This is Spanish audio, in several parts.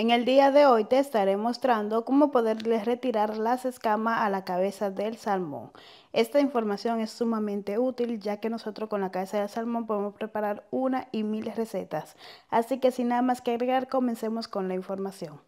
En el día de hoy te estaré mostrando cómo poderles retirar las escamas a la cabeza del salmón. Esta información es sumamente útil ya que nosotros con la cabeza del salmón podemos preparar una y mil recetas. Así que sin nada más que agregar, comencemos con la información.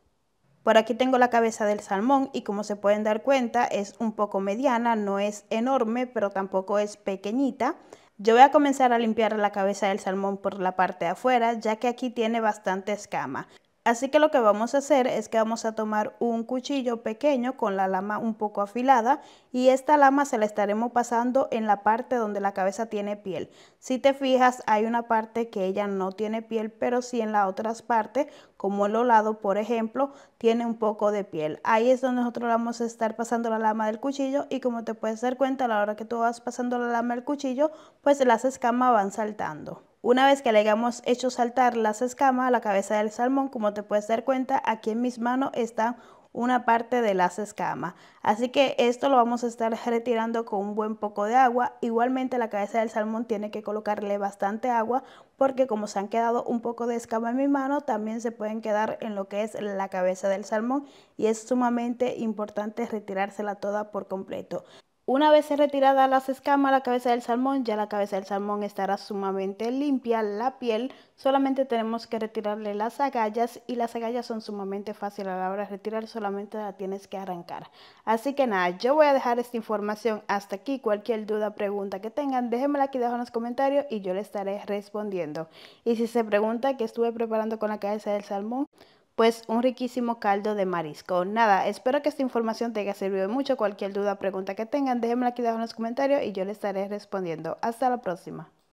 Por aquí tengo la cabeza del salmón y como se pueden dar cuenta es un poco mediana, no es enorme pero tampoco es pequeñita. Yo voy a comenzar a limpiar la cabeza del salmón por la parte de afuera ya que aquí tiene bastante escama. Así que lo que vamos a hacer es que vamos a tomar un cuchillo pequeño con la lama un poco afilada y esta lama se la estaremos pasando en la parte donde la cabeza tiene piel. Si te fijas hay una parte que ella no tiene piel pero sí en las otras partes como el olado por ejemplo tiene un poco de piel. Ahí es donde nosotros vamos a estar pasando la lama del cuchillo y como te puedes dar cuenta a la hora que tú vas pasando la lama del cuchillo pues las escamas van saltando. Una vez que le hayamos hecho saltar las escamas a la cabeza del salmón, como te puedes dar cuenta, aquí en mis manos está una parte de las escamas. Así que esto lo vamos a estar retirando con un buen poco de agua. Igualmente la cabeza del salmón tiene que colocarle bastante agua porque como se han quedado un poco de escama en mi mano, también se pueden quedar en lo que es la cabeza del salmón y es sumamente importante retirársela toda por completo. Una vez retirada las escamas, la cabeza del salmón, ya la cabeza del salmón estará sumamente limpia, la piel, solamente tenemos que retirarle las agallas y las agallas son sumamente fáciles a la hora de retirar, solamente la tienes que arrancar. Así que nada, yo voy a dejar esta información hasta aquí, cualquier duda, pregunta que tengan, déjenmela aquí debajo en los comentarios y yo le estaré respondiendo. Y si se pregunta que estuve preparando con la cabeza del salmón, pues un riquísimo caldo de marisco. Nada, espero que esta información te haya servido mucho. Cualquier duda o pregunta que tengan, déjenmela aquí abajo en los comentarios y yo les estaré respondiendo. Hasta la próxima.